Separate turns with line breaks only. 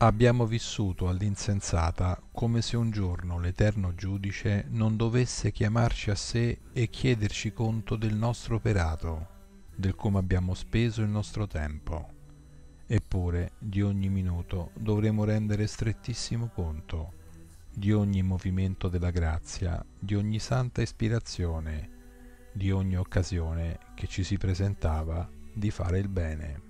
Abbiamo vissuto all'insensata come se un giorno l'Eterno Giudice non dovesse chiamarci a sé e chiederci conto del nostro operato, del come abbiamo speso il nostro tempo. Eppure di ogni minuto dovremo rendere strettissimo conto, di ogni movimento della grazia, di ogni santa ispirazione, di ogni occasione che ci si presentava di fare il bene.